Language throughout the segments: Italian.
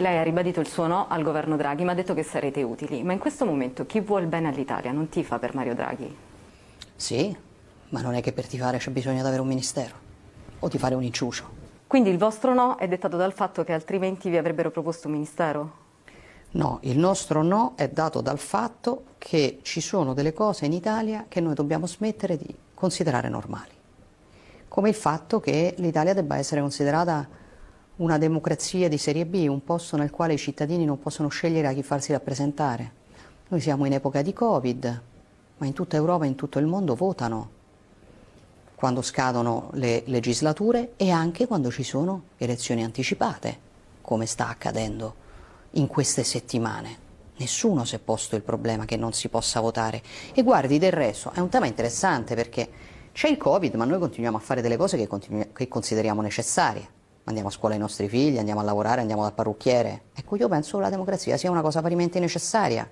lei ha ribadito il suo no al governo Draghi, ma ha detto che sarete utili. Ma in questo momento chi vuol bene all'Italia non ti fa per Mario Draghi? Sì, ma non è che per tifare c'è bisogno di avere un ministero o di fare un inciucio. Quindi il vostro no è dettato dal fatto che altrimenti vi avrebbero proposto un ministero? No, il nostro no è dato dal fatto che ci sono delle cose in Italia che noi dobbiamo smettere di considerare normali, come il fatto che l'Italia debba essere considerata una democrazia di serie B, un posto nel quale i cittadini non possono scegliere a chi farsi rappresentare. Noi siamo in epoca di Covid, ma in tutta Europa e in tutto il mondo votano quando scadono le legislature e anche quando ci sono elezioni anticipate, come sta accadendo in queste settimane. Nessuno si è posto il problema che non si possa votare. E guardi, del resto, è un tema interessante perché c'è il Covid, ma noi continuiamo a fare delle cose che, che consideriamo necessarie andiamo a scuola i nostri figli, andiamo a lavorare, andiamo dal parrucchiere. Ecco, io penso che la democrazia sia una cosa parimenti necessaria.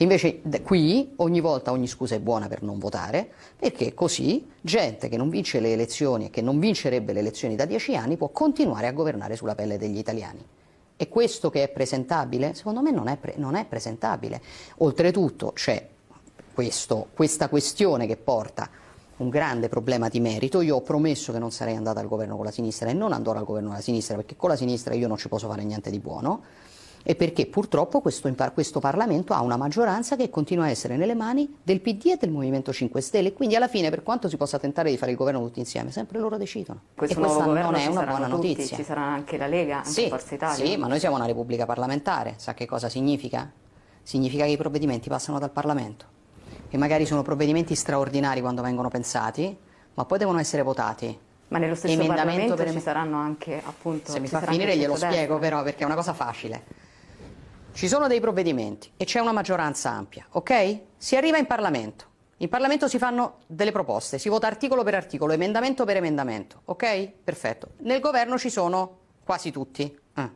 Invece qui ogni volta ogni scusa è buona per non votare, perché così gente che non vince le elezioni e che non vincerebbe le elezioni da dieci anni può continuare a governare sulla pelle degli italiani. E questo che è presentabile? Secondo me non è, pre non è presentabile. Oltretutto c'è questa questione che porta un grande problema di merito, io ho promesso che non sarei andata al governo con la sinistra e non andrò al governo con la sinistra perché con la sinistra io non ci posso fare niente di buono e perché purtroppo questo, questo, Parlamento ha una maggioranza che continua a essere nelle mani del PD e del Movimento 5 Stelle, quindi alla fine per quanto si possa tentare di fare il governo tutti insieme, sempre loro decidono. Questo e questa non è una buona tutti, notizia. Ci sarà anche la Lega, anche sì, Forza Italia. Sì, ma noi siamo una repubblica parlamentare, sa che cosa significa? Significa che i provvedimenti passano dal Parlamento che magari sono provvedimenti straordinari quando vengono pensati, ma poi devono essere votati. Ma nello stesso Emendamento per... ci saranno anche appunto... Se mi fa finire glielo spiego però perché è una cosa facile. Ci sono dei provvedimenti e c'è una maggioranza ampia, ok? Si arriva in Parlamento. In Parlamento si fanno delle proposte, si vota articolo per articolo, emendamento per emendamento, ok? Perfetto. Nel governo ci sono quasi tutti. Eh.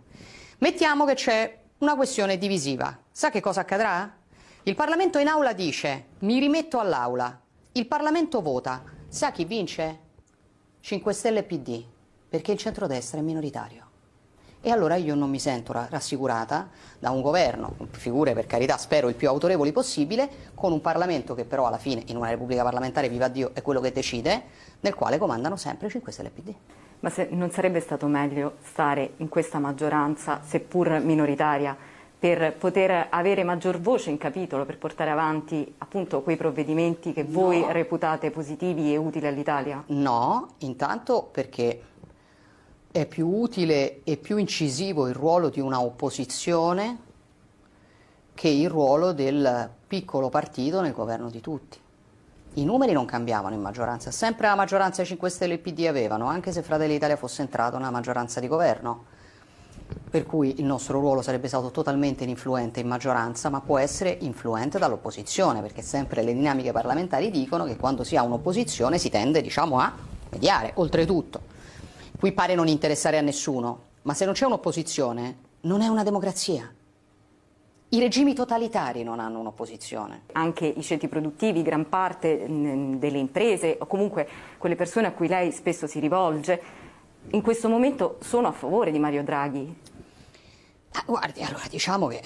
Mettiamo che c'è una questione divisiva. Sa che cosa accadrà? Il Parlamento in aula dice mi rimetto all'aula, il Parlamento vota, sa chi vince? 5 Stelle PD, perché il centrodestra è minoritario. E allora io non mi sento rassicurata da un governo, figure per carità spero il più autorevoli possibile, con un Parlamento che però alla fine in una Repubblica parlamentare, viva Dio, è quello che decide, nel quale comandano sempre 5 Stelle PD. Ma se non sarebbe stato meglio stare in questa maggioranza, seppur minoritaria, per poter avere maggior voce in capitolo, per portare avanti appunto quei provvedimenti che no. voi reputate positivi e utili all'Italia? No, intanto perché è più utile e più incisivo il ruolo di una opposizione che il ruolo del piccolo partito nel governo di tutti. I numeri non cambiavano in maggioranza, sempre la maggioranza 5 Stelle e PD avevano, anche se Fratelli d'Italia fosse entrato nella maggioranza di governo per cui il nostro ruolo sarebbe stato totalmente influente in maggioranza, ma può essere influente dall'opposizione, perché sempre le dinamiche parlamentari dicono che quando si ha un'opposizione si tende diciamo, a mediare. Oltretutto, qui pare non interessare a nessuno, ma se non c'è un'opposizione non è una democrazia. I regimi totalitari non hanno un'opposizione. Anche i centri produttivi, gran parte mm, delle imprese o comunque quelle persone a cui lei spesso si rivolge, in questo momento sono a favore di Mario Draghi. Ah, guardi, allora diciamo che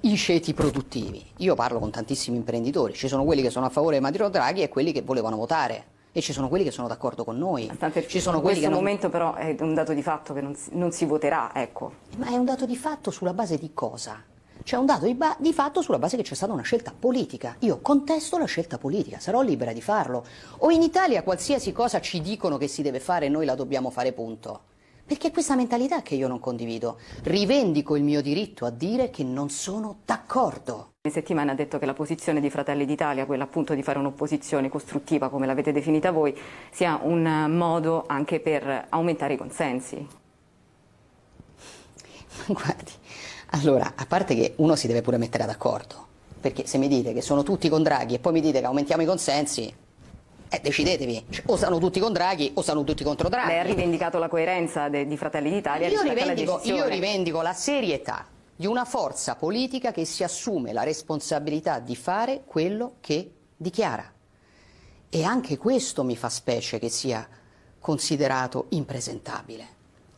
i ceti produttivi, io parlo con tantissimi imprenditori, ci sono quelli che sono a favore di Matteo Draghi e quelli che volevano votare e ci sono quelli che sono d'accordo con noi. Bastante, ci sono in questo non... momento però è un dato di fatto che non si, non si, voterà, ecco. Ma è un dato di fatto sulla base di cosa? C'è un dato di, di fatto sulla base che c'è stata una scelta politica. Io contesto la scelta politica, sarò libera di farlo. O in Italia qualsiasi cosa ci dicono che si deve fare e noi la dobbiamo fare, punto. Perché è questa mentalità che io non condivido. Rivendico il mio diritto a dire che non sono d'accordo. In settimana ha detto che la posizione di Fratelli d'Italia, quella appunto di fare un'opposizione costruttiva, come l'avete definita voi, sia un modo anche per aumentare i consensi. Guardi, allora, a parte che uno si deve pure mettere d'accordo, perché se mi dite che sono tutti con Draghi e poi mi dite che aumentiamo i consensi, eh, decidetevi, cioè, o stanno tutti con Draghi o stanno tutti contro Draghi. Lei ha rivendicato la coerenza de, di Fratelli d'Italia io io rivendico la serietà di una forza politica che si assume la responsabilità di fare quello che dichiara. E anche questo mi fa specie che sia considerato impresentabile,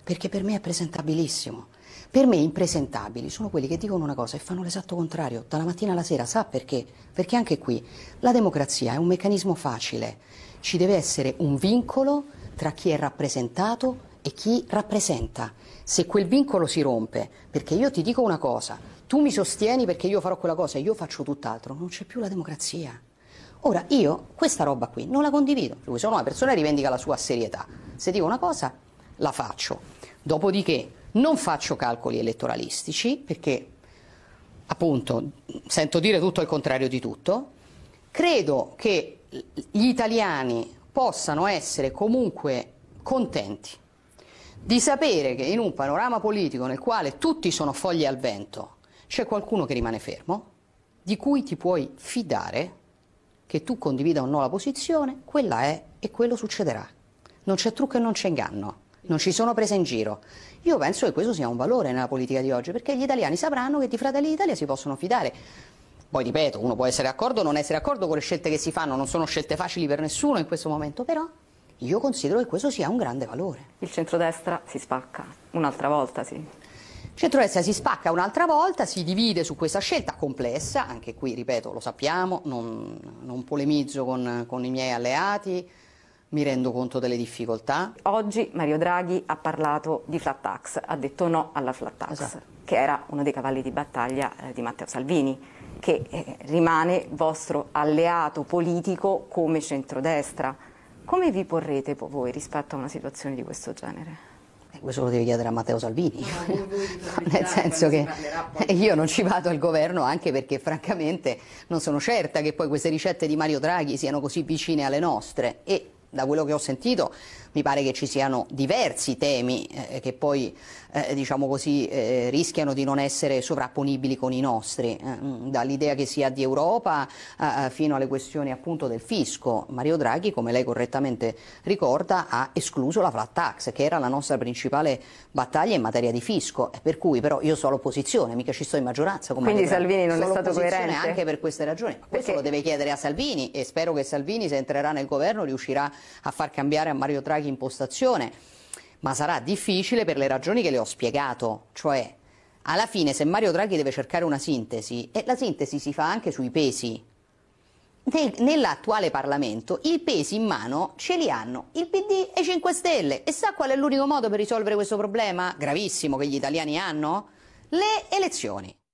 perché per me è presentabilissimo. Per me impresentabili sono quelli che dicono una cosa e fanno l'esatto contrario, dalla mattina alla sera, sa perché? Perché anche qui la democrazia è un meccanismo facile, ci deve essere un vincolo tra chi è rappresentato e chi rappresenta. Se quel vincolo si rompe, perché io ti dico una cosa, tu mi sostieni perché io farò quella cosa e io faccio tutt'altro, non c'è più la democrazia. Ora, io questa roba qui non la condivido, perché sono una persona che rivendica la sua serietà. Se dico una cosa, la faccio. Dopodiché, non faccio calcoli elettoralistici perché appunto sento dire tutto il contrario di tutto. Credo che gli italiani possano essere comunque contenti di sapere che in un panorama politico nel quale tutti sono foglie al vento c'è qualcuno che rimane fermo, di cui ti puoi fidare che tu condivida o no la posizione, quella è e quello succederà. Non c'è trucco e non c'è inganno non ci sono prese in giro. Io penso che questo sia un valore nella politica di oggi, perché gli italiani sapranno che di Fratelli d'Italia si possono fidare. Poi ripeto, uno può essere d'accordo o non essere d'accordo con le scelte che si fanno, non sono scelte facili per nessuno in questo momento, però io considero che questo sia un grande valore. Il centrodestra si spacca, un'altra volta sì. Il centrodestra si spacca un'altra volta, si divide su questa scelta complessa, anche qui ripeto lo sappiamo, non, non polemizzo con, con i miei alleati, mi rendo conto delle difficoltà. Oggi Mario Draghi ha parlato di flat tax, ha detto no alla flat tax, esatto. che era uno dei cavalli di battaglia eh, di Matteo Salvini, che eh, rimane vostro alleato politico come centrodestra. Come vi porrete voi rispetto a una situazione di questo genere? Eh, questo lo devi chiedere a Matteo Salvini, nel senso che io non ci vado al governo anche perché francamente non sono certa che poi queste ricette di Mario Draghi siano così vicine alle nostre e da quello che ho sentito mi pare che ci siano diversi temi eh, che poi eh, diciamo così, eh, rischiano di non essere sovrapponibili con i nostri, eh, mm, dall'idea che sia di Europa eh, eh, fino alle questioni appunto del fisco. Mario Draghi, come lei correttamente ricorda, ha escluso la flat tax, che era la nostra principale battaglia in materia di fisco, per cui però io sono all'opposizione, mica ci sto in maggioranza. Come Quindi Salvini non sono è stato coerente? anche per queste ragioni. Questo Perché... lo deve chiedere a Salvini e spero che Salvini, se entrerà nel governo, riuscirà a a far cambiare a Mario Draghi impostazione, ma sarà difficile per le ragioni che le ho spiegato, cioè alla fine se Mario Draghi deve cercare una sintesi, e la sintesi si fa anche sui pesi, nell'attuale Parlamento i pesi in mano ce li hanno il PD e i 5 Stelle e sa qual è l'unico modo per risolvere questo problema gravissimo che gli italiani hanno? Le elezioni.